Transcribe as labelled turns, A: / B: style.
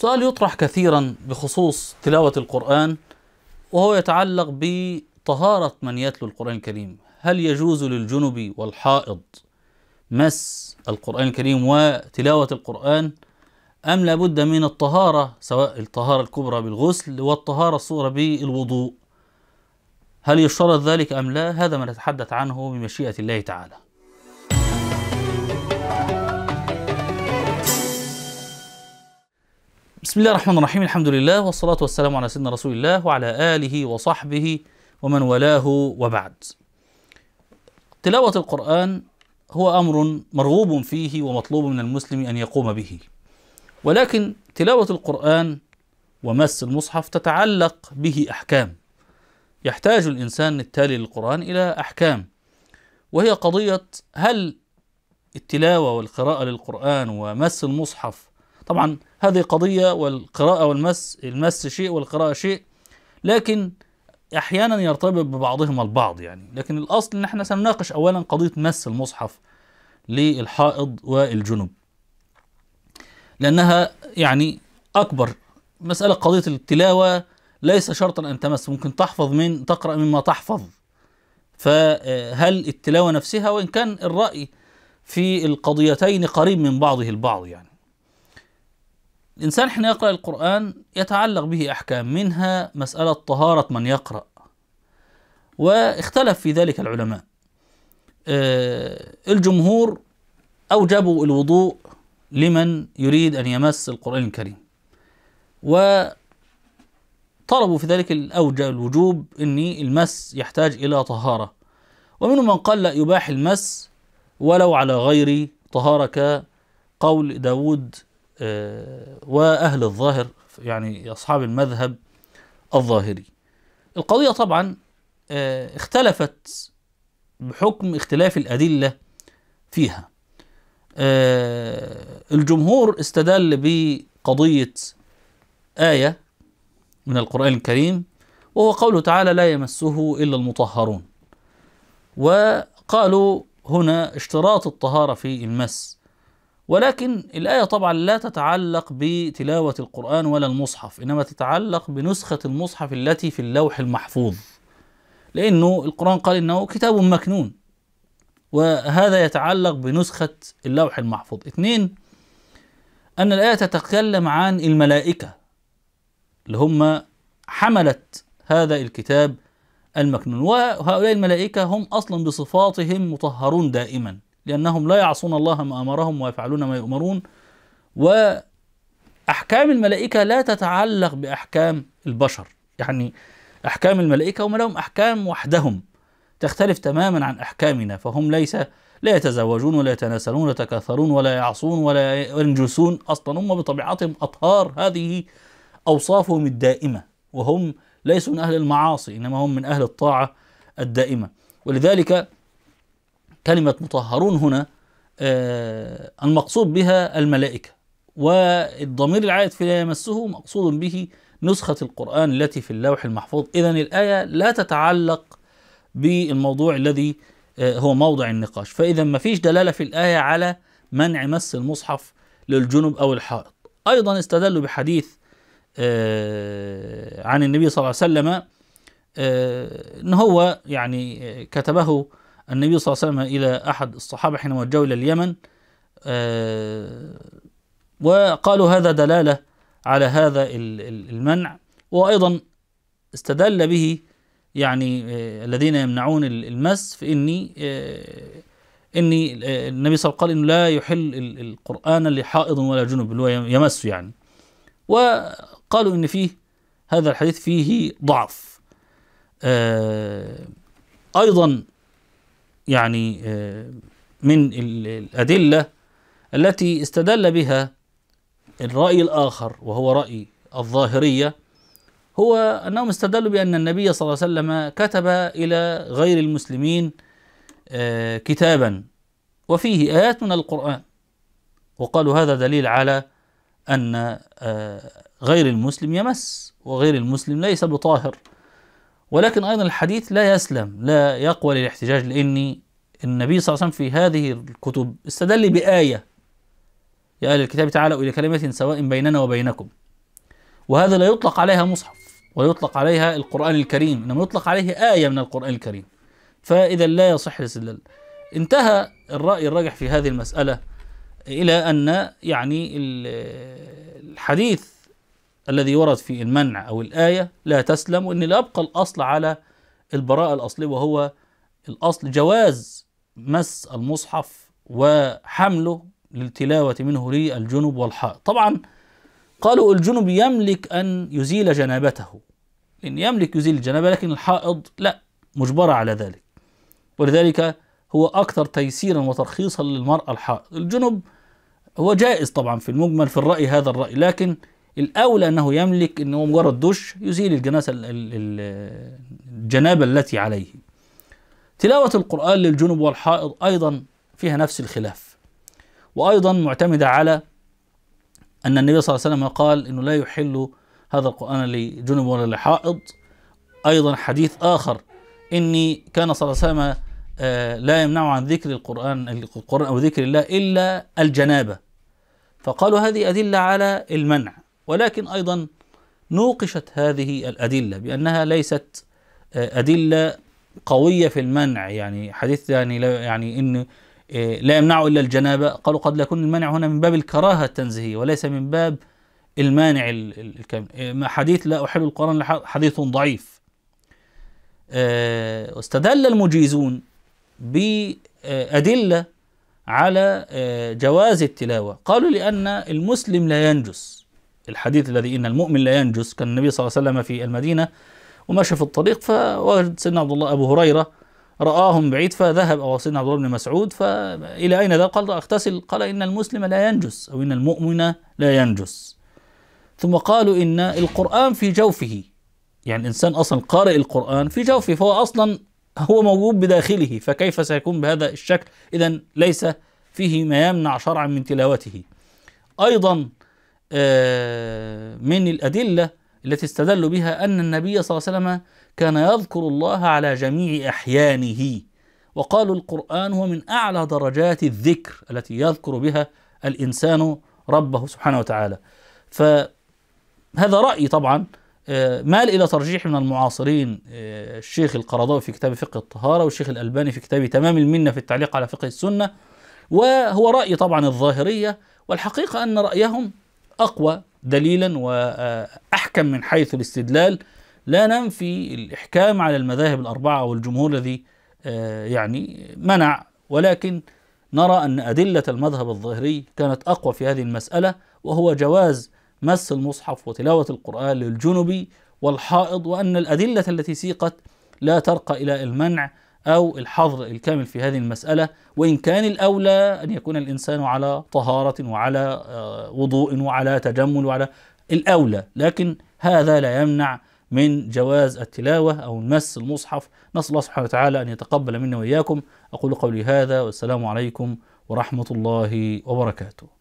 A: سؤال يطرح كثيرا بخصوص تلاوة القرآن وهو يتعلق بطهارة من يتلو القرآن الكريم هل يجوز للجنب والحائض مس القرآن الكريم وتلاوة القرآن أم لابد من الطهارة سواء الطهارة الكبرى بالغسل والطهارة الصغرى بالوضوء هل يشترط ذلك أم لا هذا ما نتحدث عنه بمشيئة الله تعالى بسم الله الرحمن الرحيم الحمد لله والصلاة والسلام على سيدنا رسول الله وعلى آله وصحبه ومن والاه وبعد تلاوة القرآن هو أمر مرغوب فيه ومطلوب من المسلم أن يقوم به ولكن تلاوة القرآن ومس المصحف تتعلق به أحكام يحتاج الإنسان التالي للقرآن إلى أحكام وهي قضية هل التلاوة والقراءة للقرآن ومس المصحف طبعا هذه قضية والقراءة والمس المس شيء والقراءة شيء لكن أحيانا يرتبط ببعضهما البعض يعني لكن الأصل إن احنا سنناقش أولا قضية مس المصحف للحائض والجنب لأنها يعني أكبر مسألة قضية التلاوة ليس شرطا أن تمس ممكن تحفظ من تقرأ مما تحفظ فهل التلاوة نفسها وإن كان الرأي في القضيتين قريب من بعضه البعض يعني الإنسان حين يقرأ القرآن يتعلق به أحكام منها مسألة طهارة من يقرأ واختلف في ذلك العلماء آه، الجمهور أوجبوا الوضوء لمن يريد أن يمس القرآن الكريم وطلبوا في ذلك الأوجب الوجوب أن المس يحتاج إلى طهارة ومنهم من قال لا يباح المس ولو على غير طهارة كقول داود وأهل الظاهر يعني أصحاب المذهب الظاهري القضية طبعا آه، اختلفت بحكم اختلاف الأدلة فيها آه، الجمهور استدل بقضية آية من القرآن الكريم وهو قوله تعالى لا يمسه إلا المطهرون وقالوا هنا اشتراط الطهارة في المس ولكن الآية طبعا لا تتعلق بتلاوة القرآن ولا المصحف إنما تتعلق بنسخة المصحف التي في اللوح المحفوظ لأنه القرآن قال إنه كتاب مكنون وهذا يتعلق بنسخة اللوح المحفوظ اثنين أن الآية تتكلم عن الملائكة اللي هم حملت هذا الكتاب المكنون وهؤلاء الملائكة هم أصلا بصفاتهم مطهرون دائما لأنهم لا يعصون الله ما أمرهم ويفعلون ما يؤمرون وأحكام الملائكة لا تتعلق بأحكام البشر يعني أحكام الملائكة هم لهم أحكام وحدهم تختلف تماما عن أحكامنا فهم ليس لا يتزوجون ولا يتناسلون ولا يتكاثرون ولا يعصون ولا ينجسون أصلا هم بطبيعتهم أطهار هذه أوصافهم الدائمة وهم ليسوا من أهل المعاصي إنما هم من أهل الطاعة الدائمة ولذلك كلمة مطهرون هنا آه، المقصود بها الملائكة والضمير العائد في لا يمسه مقصود به نسخة القرآن التي في اللوح المحفوظ إذا الآية لا تتعلق بالموضوع الذي آه، هو موضع النقاش فإذا ما فيش دلالة في الآية على منع مس المصحف للجنب أو الحائط أيضا استدلوا بحديث آه، عن النبي صلى الله عليه وسلم ان هو يعني كتبه النبي صلى الله عليه وسلم إلى أحد الصحابة حين وجهوا إلى اليمن آه، وقالوا هذا دلالة على هذا المنع وأيضا استدل به يعني آه، الذين يمنعون المس فإني آه، إني إني النبي صلى الله عليه وسلم قال إنه لا يحل القرآن لحائض ولا جنب اللي هو يمس يعني وقالوا إن فيه هذا الحديث فيه ضعف أيضا يعني آه, من الأدلة التي استدل بها الرأي الآخر وهو رأي الظاهرية هو أنهم استدلوا بأن النبي صلى الله عليه وسلم كتب إلى غير المسلمين آه, كتابا وفيه آيات من القرآن وقالوا هذا دليل على أن آه, غير المسلم يمس وغير المسلم ليس بطاهر ولكن أيضا الحديث لا يسلم لا يقوى للاحتجاج لأن النبي صلى الله عليه وسلم في هذه الكتب استدل بآية يا أهل الكتاب تعالوا إلى كلمة سواء بيننا وبينكم وهذا لا يطلق عليها مصحف ولا يطلق عليها القرآن الكريم إنما يطلق عليه آية من القرآن الكريم فإذا لا يصح الاستدلال انتهى الرأي الراجح في هذه المسألة إلى أن يعني الحديث الذي ورد في المنع أو الآية لا تسلم وإن يبقى الأصل على البراءة الأصلية وهو الأصل جواز مس المصحف وحمله للتلاوة منه لي الجنب والحائط طبعا قالوا الجنب يملك أن يزيل جنابته إن يملك يزيل الجنابة لكن الحائض لا مجبرة على ذلك ولذلك هو أكثر تيسيرا وترخيصا للمرأة الحائض الجنب هو جائز طبعا في المجمل في الرأي هذا الرأي لكن الأولى أنه يملك أنه مجرد دش يزيل الجناسة الجنابة التي عليه تلاوة القرآن للجنب والحائض أيضا فيها نفس الخلاف وأيضا معتمدة على أن النبي صلى الله عليه وسلم قال أنه لا يحل هذا القرآن لجنب ولا لحائض أيضا حديث آخر إني كان صلى الله عليه وسلم آه، لا يمنع عن ذكر القرآن القرآن أو ذكر الله إلا الجنابة فقالوا هذه أدلة على المنع ولكن أيضا نوقشت هذه الأدلة بأنها ليست آه، أدلة قوية في المنع يعني حديث يعني لا يعني إن آه، لا يمنعه إلا الجنابة قالوا قد لا يكون المنع هنا من باب الكراهة التنزيهية وليس من باب المانع الكامل آه، حديث لا أحل القرآن حديث ضعيف واستدل المجيزون بأدلة على جواز التلاوة قالوا لأن المسلم لا ينجس الحديث الذي إن المؤمن لا ينجس كان النبي صلى الله عليه وسلم في المدينة ومشى في الطريق فوجد سيدنا عبد الله أبو هريرة رآهم بعيد فذهب أو سيدنا عبد الله بن مسعود فإلى أين ذهب قال أغتسل قال إن المسلم لا ينجس أو إن المؤمن لا ينجس ثم قالوا إن القرآن في جوفه يعني الإنسان أصلا قارئ القرآن في جوفه فهو أصلا هو موجود بداخله فكيف سيكون بهذا الشكل إذا ليس فيه ما يمنع شرعا من تلاوته أيضا آه، من الأدلة التي استدلوا بها أن النبي صلى الله عليه وسلم كان يذكر الله على جميع أحيانه وقالوا القرآن هو من أعلى درجات الذكر التي يذكر بها الإنسان ربه سبحانه وتعالى فهذا رأي طبعا آه، مال إلى ترجيح من المعاصرين آه، الشيخ القرضاوي في كتاب فقه الطهارة والشيخ الألباني في كتاب تمام المنة في التعليق على فقه السنة وهو رأي طبعا الظاهرية والحقيقة أن رأيهم أقوى دليلا وأحكم آه، من حيث الاستدلال لا ننفي الإحكام على المذاهب الأربعة والجمهور الذي آه، يعني منع ولكن نرى أن أدلة المذهب الظاهري كانت أقوى في هذه المسألة وهو جواز مس المصحف وتلاوة القرآن للجنبي والحائض وأن الأدلة التي سيقت لا ترقى إلى المنع أو الحظر الكامل في هذه المسألة وإن كان الأولى أن يكون الإنسان على طهارة وعلى آه، وضوء وعلى تجمل وعلى الأولى لكن هذا لا يمنع من جواز التلاوة أو مس المصحف نسأل الله سبحانه وتعالى أن يتقبل منا وإياكم أقول قولي هذا والسلام عليكم ورحمة الله وبركاته